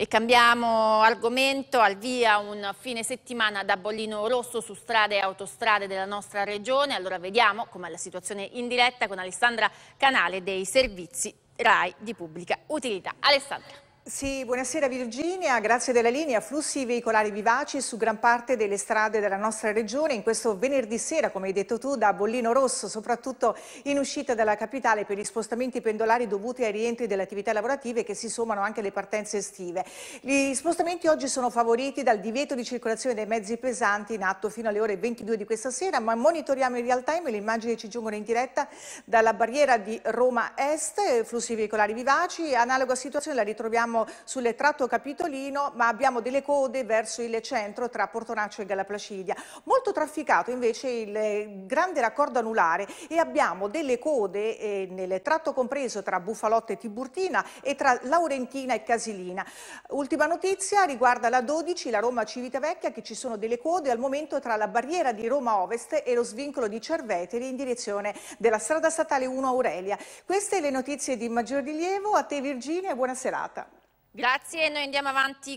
E cambiamo argomento, al via un fine settimana da bollino rosso su strade e autostrade della nostra regione. Allora vediamo com'è la situazione in diretta con Alessandra Canale dei servizi RAI di pubblica utilità. Alessandra. Sì, buonasera Virginia, grazie della linea. Flussi veicolari vivaci su gran parte delle strade della nostra regione in questo venerdì sera, come hai detto tu, da Bollino Rosso, soprattutto in uscita dalla capitale per gli spostamenti pendolari dovuti ai rientri delle attività lavorative che si sommano anche alle partenze estive. Gli spostamenti oggi sono favoriti dal divieto di circolazione dei mezzi pesanti in atto fino alle ore 22 di questa sera, ma monitoriamo in real time le immagini che ci giungono in diretta dalla barriera di Roma Est, flussi veicolari vivaci. Analoga situazione la ritroviamo siamo sulle tratto Capitolino, ma abbiamo delle code verso il centro tra Portonaccio e Galaplacidia. Molto trafficato invece il eh, grande raccordo anulare e abbiamo delle code eh, nel tratto compreso tra Bufalotte e Tiburtina e tra Laurentina e Casilina. Ultima notizia riguarda la 12, la Roma Civitavecchia, che ci sono delle code al momento tra la barriera di Roma Ovest e lo svincolo di Cerveteri in direzione della strada statale 1 Aurelia. Queste le notizie di maggior rilievo. A te Virginia e buona serata. Grazie, noi andiamo avanti